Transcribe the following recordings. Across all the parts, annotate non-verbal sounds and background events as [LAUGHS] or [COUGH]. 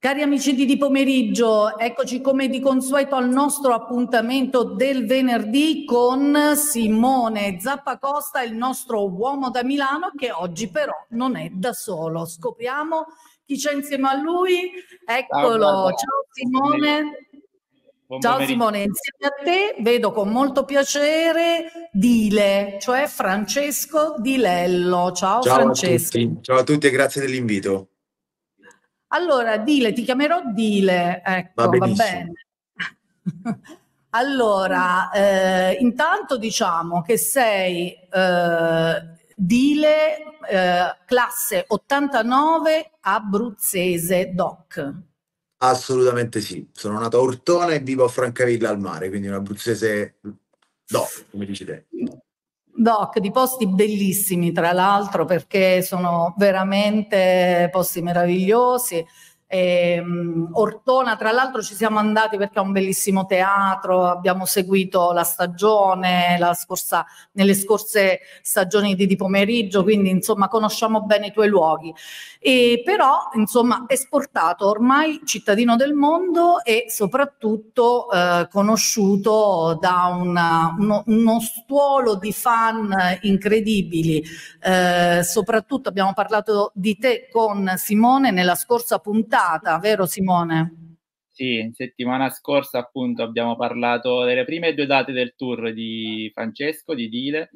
Cari amici di, di pomeriggio, eccoci come di consueto al nostro appuntamento del venerdì con Simone Zappacosta, il nostro uomo da Milano che oggi però non è da solo. Scopriamo chi c'è insieme a lui. Eccolo, ciao, ciao, Simone. Buon ciao Simone, insieme a te vedo con molto piacere Dile, cioè Francesco Dilello. Ciao, ciao Francesco. A tutti. Ciao a tutti e grazie dell'invito. Allora, Dile, ti chiamerò Dile, ecco, va, va bene. [LAUGHS] allora, eh, intanto diciamo che sei eh, Dile, eh, classe 89 abruzzese doc. Assolutamente sì, sono nato a Ortona e vivo a Francavilla al mare, quindi un abruzzese doc, come dici te doc di posti bellissimi, tra l'altro, perché sono veramente posti meravigliosi. Ehm, Ortona, tra l'altro ci siamo andati perché è un bellissimo teatro, abbiamo seguito la stagione la scorsa, nelle scorse stagioni di, di pomeriggio, quindi insomma conosciamo bene i tuoi luoghi. E però insomma esportato ormai cittadino del mondo e soprattutto eh, conosciuto da una, uno, uno, stuolo di fan incredibili. Eh, soprattutto abbiamo parlato di te con Simone nella scorsa puntata puntata, vero Simone? Sì, settimana scorsa appunto abbiamo parlato delle prime due date del tour di Francesco, di Dile.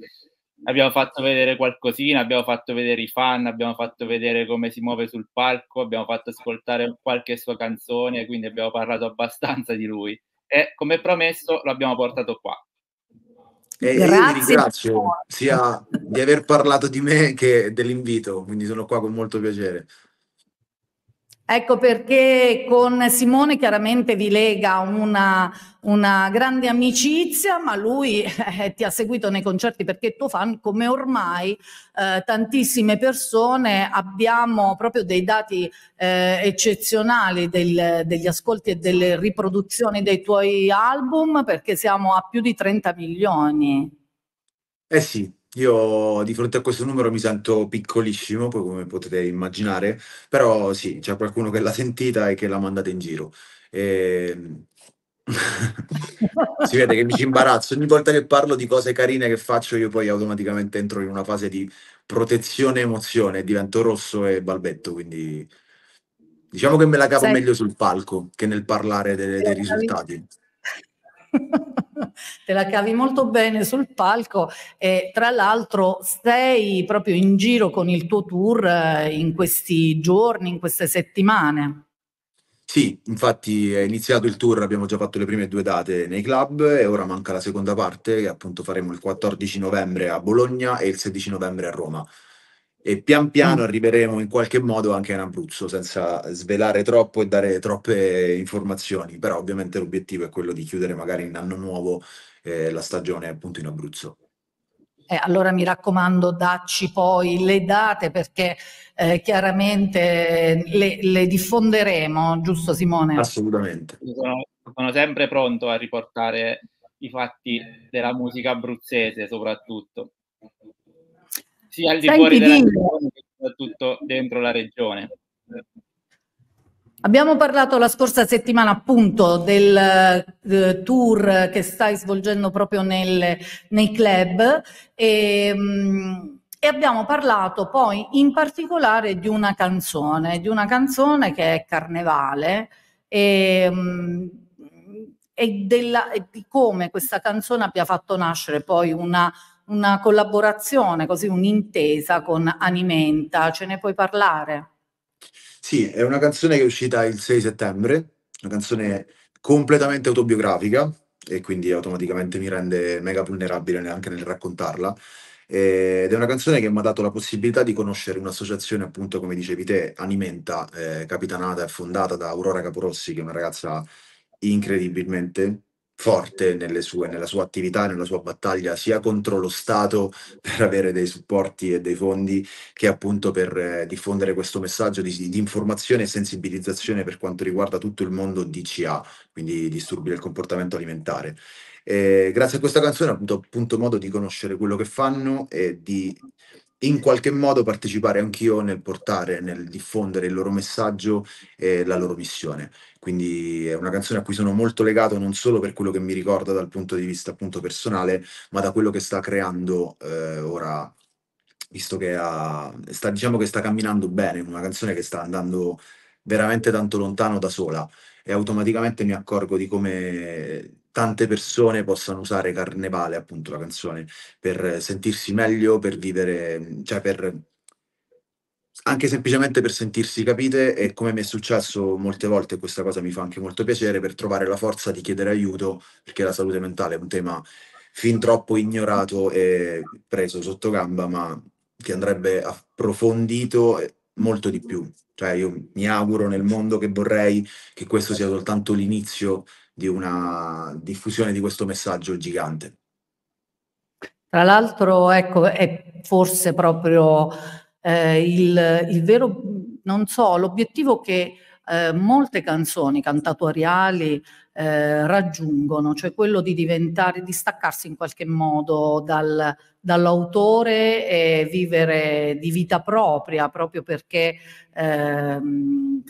Abbiamo fatto vedere qualcosina, abbiamo fatto vedere i fan, abbiamo fatto vedere come si muove sul palco, abbiamo fatto ascoltare qualche sua canzone, quindi abbiamo parlato abbastanza di lui. E come promesso l'abbiamo portato qua. E io vi ringrazio sia di aver parlato di me che dell'invito, quindi sono qua con molto piacere. Ecco perché con Simone chiaramente vi lega una, una grande amicizia, ma lui eh, ti ha seguito nei concerti perché è tuo fan, come ormai eh, tantissime persone abbiamo proprio dei dati eh, eccezionali del, degli ascolti e delle riproduzioni dei tuoi album perché siamo a più di 30 milioni. Eh sì, io di fronte a questo numero mi sento piccolissimo, poi come potete immaginare, però sì, c'è qualcuno che l'ha sentita e che l'ha mandata in giro. E... Ehm, [LAUGHS] si vede che mi ci imbarazzo. Ogni volta che parlo di cose carine che faccio, io poi automaticamente entro in una fase di protezione emozione, divento rosso e balbetto, quindi diciamo che me la cavo Sei... meglio sul palco che nel parlare dei, dei risultati. [LAUGHS] te la cavi molto bene sul palco e tra l'altro stai proprio in giro con il tuo tour eh, in questi giorni, in queste settimane. Sì, infatti è iniziato il tour, abbiamo già fatto le prime due date nei club e ora manca la seconda parte che appunto faremo il 14 novembre a Bologna e il 16 novembre a Roma e pian piano mm. arriveremo in qualche modo anche in Abruzzo senza svelare troppo e dare troppe informazioni, però ovviamente l'obiettivo è quello di chiudere magari in anno nuovo eh, la stagione appunto in Abruzzo. Eh, allora mi raccomando, dacci poi le date perché eh, chiaramente eh, le, le, diffonderemo, giusto Simone? Assolutamente. Sono, sono sempre pronto a riportare i fatti della musica abruzzese soprattutto sia al di Senti, fuori della dimmi. regione che soprattutto dentro la regione. Abbiamo parlato la scorsa settimana appunto del eh, tour che stai svolgendo proprio nel, nei club e, ehm, mh, e, abbiamo parlato poi in particolare di una canzone, di una canzone che è Carnevale e, ehm, mh, e, della, e di come questa canzone abbia fatto nascere poi una una collaborazione, così un'intesa con Animenta, ce ne puoi parlare? Sì, è una canzone che è uscita il 6 settembre, una canzone completamente autobiografica e quindi automaticamente mi rende mega vulnerabile neanche nel raccontarla. Eh, ed è una canzone che mi ha dato la possibilità di conoscere un'associazione, appunto, come dicevi te, Animenta, eh, capitanata e fondata da Aurora Caporossi, che è una ragazza incredibilmente forte sue, nella sua attività, nella sua battaglia, sia contro lo Stato [LAUGHS] per avere dei supporti e dei fondi, che appunto per eh, diffondere questo messaggio di, di, informazione e sensibilizzazione per quanto riguarda tutto il mondo DCA, quindi disturbi del comportamento alimentare. Eh, grazie a questa canzone ho avuto appunto modo di conoscere quello che fanno e di in qualche modo partecipare anch'io nel portare, nel diffondere il loro messaggio e la loro missione. Quindi è una canzone a cui sono molto legato non solo per quello che mi ricorda dal punto di vista appunto personale, ma da quello che sta creando eh, ora, visto che ha, sta, diciamo che sta camminando bene, una canzone che sta andando veramente tanto lontano da sola e automaticamente mi accorgo di come tante persone possano usare Carnevale, appunto la canzone, per sentirsi meglio, per vivere, cioè per anche semplicemente per sentirsi capite e come mi è successo molte volte, questa cosa mi fa anche molto piacere, per trovare la forza di chiedere aiuto, perché la salute mentale è un tema fin troppo ignorato e preso sotto gamba, ma che andrebbe approfondito molto di più. Cioè io mi auguro nel mondo che vorrei che questo sia soltanto l'inizio di una diffusione di questo messaggio gigante. Tra l'altro, ecco, è forse proprio eh, il, il, vero, non so, l'obiettivo che eh, molte canzoni cantatoriali eh, raggiungono, cioè quello di diventare, di staccarsi in qualche modo dal, dall'autore e vivere di vita propria, proprio perché ehm,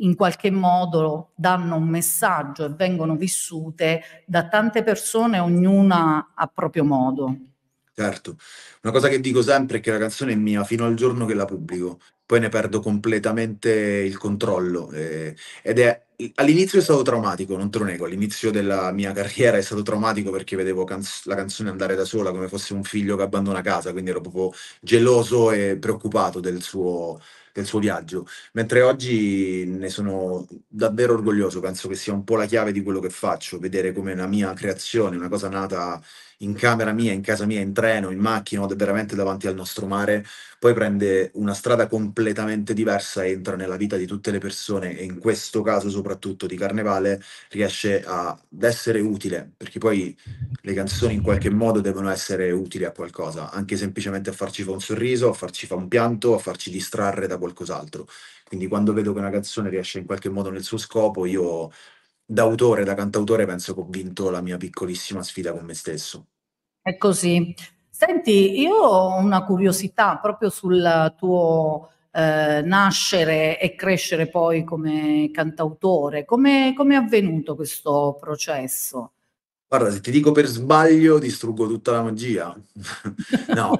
in qualche modo danno un messaggio e vengono vissute da tante persone, ognuna a proprio modo. Certo, una cosa che dico sempre è che la canzone è mia fino al giorno che la pubblico, poi ne perdo completamente il controllo eh, ed è all'inizio è stato traumatico, non te lo nego, all'inizio della mia carriera è stato traumatico perché vedevo canz- la canzone andare da sola come fosse un figlio che abbandona casa, quindi ero proprio geloso e preoccupato del suo del suo viaggio, mentre oggi ne sono davvero orgoglioso, penso che sia un po' la chiave di quello che faccio, vedere come una mia creazione, una cosa nata in camera mia, in casa mia, in treno, in macchina, veramente davanti al nostro mare, poi prende una strada completamente diversa, entra nella vita di tutte le persone e in questo caso soprattutto di Carnevale riesce ad essere utile, perché poi le canzoni in qualche modo devono essere utili a qualcosa, anche semplicemente a farci fare un sorriso, a farci fare un pianto, a farci distrarre da qualcos'altro. Quindi quando vedo che una canzone riesce in qualche modo nel suo scopo, io da autore, da cantautore, penso che ho vinto la mia piccolissima sfida con me stesso. È così. Senti, io ho una curiosità proprio sul tuo eh, nascere e crescere poi come cantautore. Come è avvenuto questo processo? Guarda, se ti dico per sbaglio, distruggo tutta la magia. [LAUGHS] no,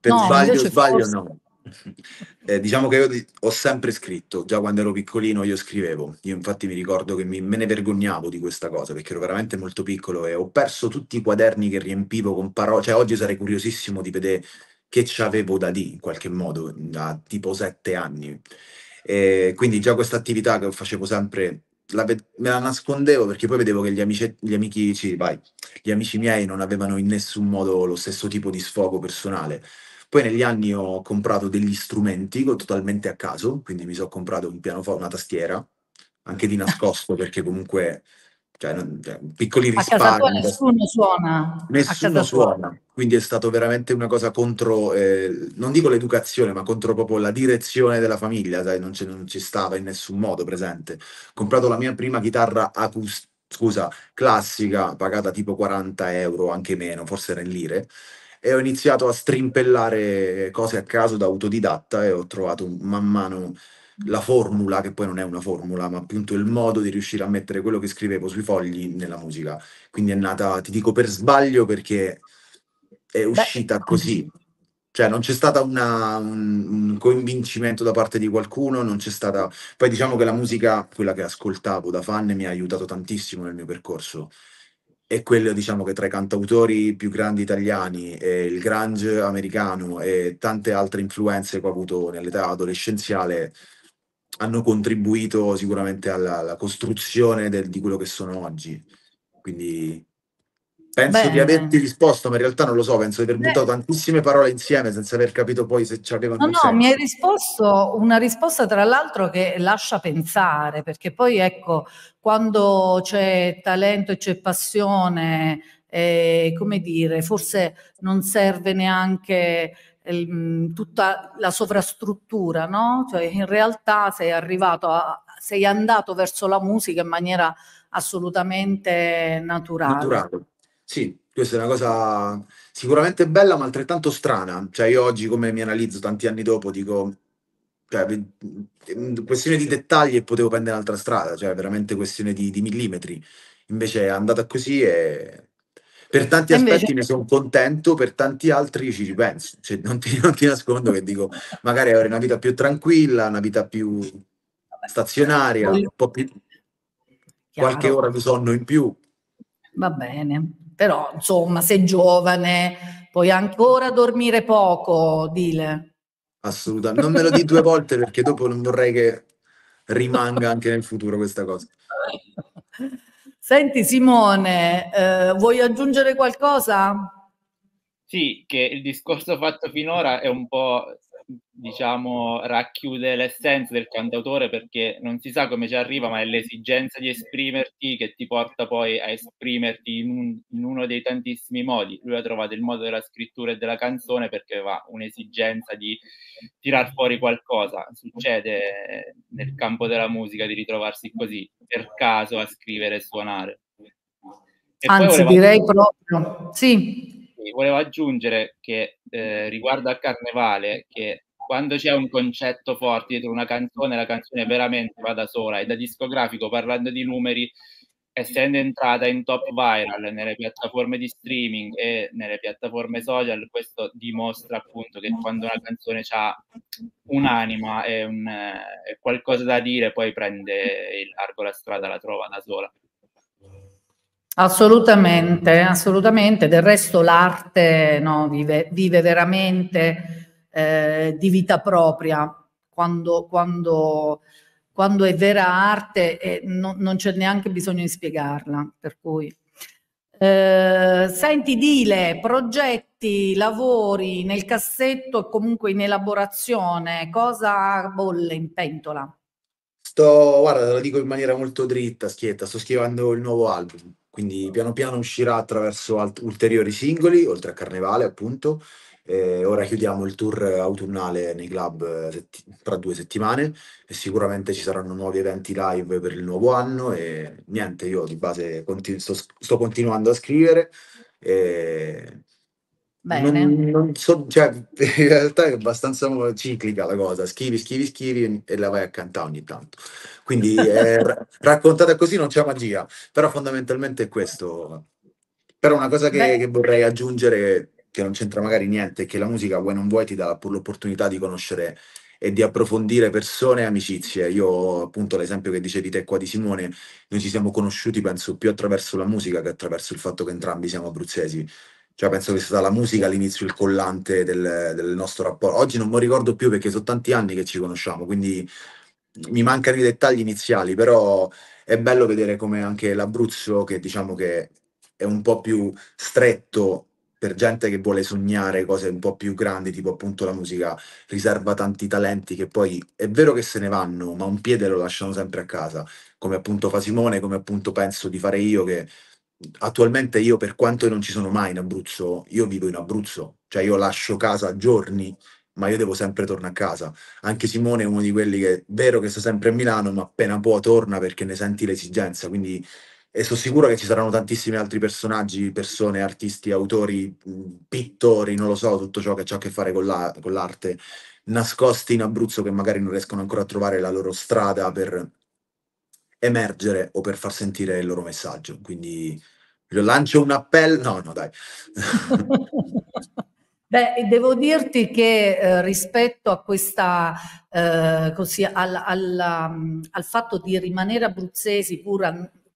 per no, sbaglio, sbaglio forse... no. Eh, diciamo che io ho sempre scritto, già quando ero piccolino io scrivevo, io infatti mi ricordo che mi- me ne vergognavo di questa cosa perché ero veramente molto piccolo e ho perso tutti i quaderni che riempivo con parole, cioè oggi sarei curiosissimo di vedere che ci avevo da lì in qualche modo, da tipo sette anni. Eh, quindi già questa attività che facevo sempre la ve- me la nascondevo perché poi vedevo che gli amici, gli amici, sì, vai, gli amici miei non avevano in nessun modo lo stesso tipo di sfogo personale. Poi negli anni ho comprato degli strumenti totalmente a caso, quindi mi sono comprato un pianoforte, una tastiera, anche di nascosto perché comunque cioè, non, cioè, piccoli risparmi. nessuno suona. Nessuno suona. Quindi è stato veramente una cosa contro, eh, non dico l'educazione, ma contro proprio la direzione della famiglia, sai, non, non, ci stava in nessun modo presente. Ho comprato la mia prima chitarra acustica. Scusa, classica, pagata tipo 40 euro, anche meno, forse era in lire, e ho iniziato a strimpellare cose a caso da autodidatta e ho trovato man mano la formula, che poi non è una formula, ma appunto il modo di riuscire a mettere quello che scrivevo sui fogli nella musica. Quindi è nata, ti dico per sbaglio, perché è uscita Beh. così. Cioè non c'è stato un, un convincimento da parte di qualcuno, non c'è stata... Poi diciamo che la musica, quella che ascoltavo da fan, mi ha aiutato tantissimo nel mio percorso è quello diciamo che tra i cantautori più grandi italiani e il grunge americano e tante altre influenze che ho avuto nell'età adolescenziale hanno contribuito sicuramente alla, alla costruzione del, di quello che sono oggi. Quindi penso di averti risposto, ma in realtà non lo so, penso di aver buttato tantissime parole insieme senza aver capito poi se ci avevano... No, no, mi hai risposto una risposta tra l'altro che lascia pensare, perché poi ecco, quando c'è talento e c'è passione, eh, come dire, forse non serve neanche... Mm, tutta la sovrastruttura, no? Cioè in realtà sei arrivato, a, sei andato verso la musica in maniera assolutamente naturale. Naturale, sì, questa è una cosa sicuramente bella ma altrettanto strana. Cioè io oggi come mi analizzo tanti anni dopo dico cioè, mm, questione di dettagli e potevo prendere un'altra strada, cioè veramente questione di, di millimetri. Invece è andata così e per tanti aspetti invece... ne sono contento, per tanti altri ci ripenso. Cioè, non, ti, non ti nascondo che dico, magari avrei una vita più tranquilla, una vita più stazionaria, un po' più... Chiaro. qualche ora di sonno in più. Va bene, però insomma, sei giovane, puoi ancora dormire poco, dile. Assolutamente, non me lo di due volte perché dopo non vorrei che rimanga anche nel futuro questa cosa. [LAUGHS] Senti Simone, eh, vuoi aggiungere qualcosa? Sì, che il discorso fatto finora è un po' diciamo, racchiude l'essenza del cantautore perché non si sa come ci arriva, ma è l'esigenza di esprimerti che ti porta poi a esprimerti in, un, in uno dei tantissimi modi. Lui ha trovato il modo della scrittura e della canzone perché aveva un'esigenza di tirar fuori qualcosa. Succede nel campo della musica di ritrovarsi così, per caso, a scrivere e suonare. E Anzi, direi proprio, sì, sì, volevo aggiungere che eh, riguardo a Carnevale, che quando c'è un concetto forte dietro una canzone, la canzone veramente va da sola e da discografico, parlando di numeri, essendo entrata in top viral nelle piattaforme di streaming e nelle piattaforme social, questo dimostra appunto che quando una canzone ha un'anima e un, eh, qualcosa da dire, poi prende il largo la strada, la trova da sola. Assolutamente, assolutamente. Del resto l'arte no, vive, vive, veramente eh, di vita propria. Quando, quando, quando è vera arte eh, no, non c'è neanche bisogno di spiegarla. Per cui. Eh, senti Dile, progetti, lavori nel cassetto e comunque in elaborazione, cosa bolle in pentola? Sto, guarda, te lo dico in maniera molto dritta, schietta, sto scrivendo il nuovo album. Quindi piano piano uscirà attraverso alt- ulteriori singoli, oltre a Carnevale appunto. Eh, ora chiudiamo il tour autunnale nei club eh, setti- tra due settimane e sicuramente ci saranno nuovi eventi live per il nuovo anno e niente, io di base continu- sto, sto continuando a scrivere e Bene. Non, non so, cioè, [LAUGHS] in realtà è abbastanza ciclica la cosa, schivi, schivi, schivi e la vai a cantare ogni tanto. Quindi eh, r- [LAUGHS] raccontata così non c'è magia, però fondamentalmente è questo. Però una cosa che, che, vorrei aggiungere, che non c'entra magari niente, è che la musica, vuoi non vuoi, ti dà l'opportunità di conoscere e di approfondire persone e amicizie. Io, appunto, l'esempio che dicevi te qua di Simone, noi ci siamo conosciuti, penso, più attraverso la musica che attraverso il fatto che entrambi siamo abruzzesi cioè, penso che sia stata la musica all'inizio il collante del, del nostro rapporto. Oggi non mi ricordo più perché sono tanti anni che ci conosciamo, quindi mi mancano i dettagli iniziali, però è bello vedere come anche l'Abruzzo, che diciamo che è un po' più stretto per gente che vuole sognare cose un po' più grandi, tipo appunto la musica, riserva tanti talenti che poi è vero che se ne vanno, ma un piede lo lasciano sempre a casa, come appunto fa Simone, come appunto penso di fare io, che attualmente io per quanto non ci sono mai in Abruzzo, io vivo in Abruzzo, cioè io lascio casa giorni, ma io devo sempre tornare a casa. Anche Simone è uno di quelli che è vero che sta sempre a Milano, ma appena può torna perché ne senti l'esigenza, quindi e sono sicuro che ci saranno tantissimi altri personaggi, persone, artisti, autori, pittori, non lo so, tutto ciò che ha a che fare con, la, con l'arte, nascosti in Abruzzo che magari non riescono ancora a trovare la loro strada per emergere o per far sentire il loro messaggio. Quindi lancio un appello. No, no, dai. [LAUGHS] Beh, devo dirti che eh, rispetto a questa, eh, così, al, al, mm, al, fatto di rimanere abruzzesi pur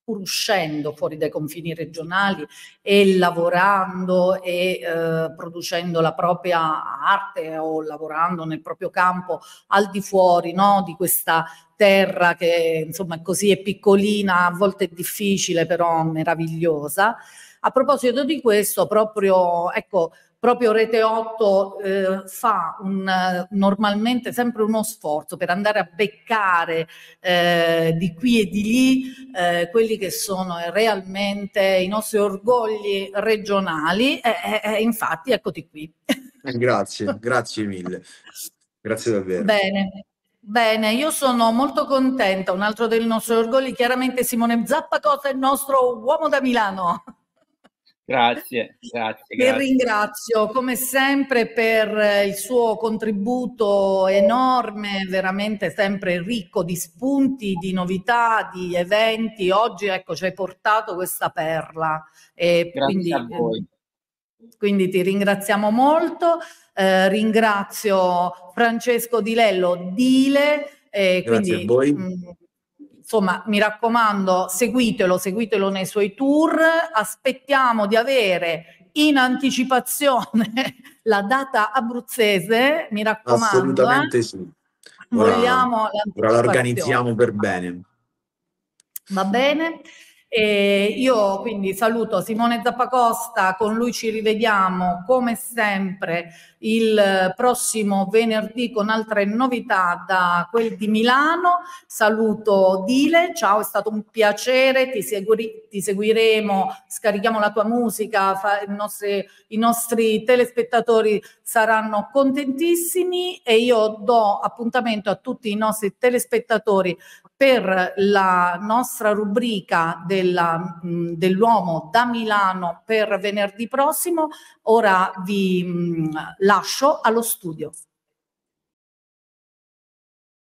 pur uscendo fuori dai confini regionali e lavorando e eh, producendo la propria arte o lavorando nel proprio campo al di fuori no, di questa terra che insomma così è piccolina, a volte è difficile però meravigliosa. A proposito di questo, proprio ecco, proprio Rete 8 eh, fa un, normalmente sempre uno sforzo per andare a beccare eh, di qui e di lì eh, quelli che sono realmente i nostri orgogli regionali e infatti eccoti qui. Eh, grazie, grazie mille. Grazie davvero. Bene. Bene, io sono molto contenta, un altro dei nostri orgogli, chiaramente Simone Zappa, cosa è il nostro uomo da Milano. Grazie, grazie. grazie. E ringrazio come sempre per eh, il suo contributo enorme, veramente sempre ricco di spunti, di novità, di eventi. Oggi ecco, ci hai portato questa perla. E grazie quindi, a eh, voi. Quindi ti ringraziamo molto. Eh, ringrazio Francesco Di Lello, Dile. Eh, grazie quindi, a voi. Mh, mm, insomma mi raccomando seguitelo, seguitelo nei suoi tour, aspettiamo di avere in anticipazione [LAUGHS] la data abruzzese, mi raccomando. Assolutamente eh. sì. Ora, Vogliamo ora la organizziamo per bene. Va bene. E io quindi saluto Simone Zappacosta, con lui ci rivediamo come sempre il prossimo venerdì con altre novità da quel di Milano. Saluto Dile, ciao, è stato un piacere, ti, segui, ti seguiremo, scarichiamo la tua musica, fa, i, nostri, i nostri telespettatori saranno contentissimi e io do appuntamento a tutti i nostri telespettatori per la nostra rubrica della, mm, dell'uomo da Milano per venerdì prossimo. Ora vi mm, lascio allo studio.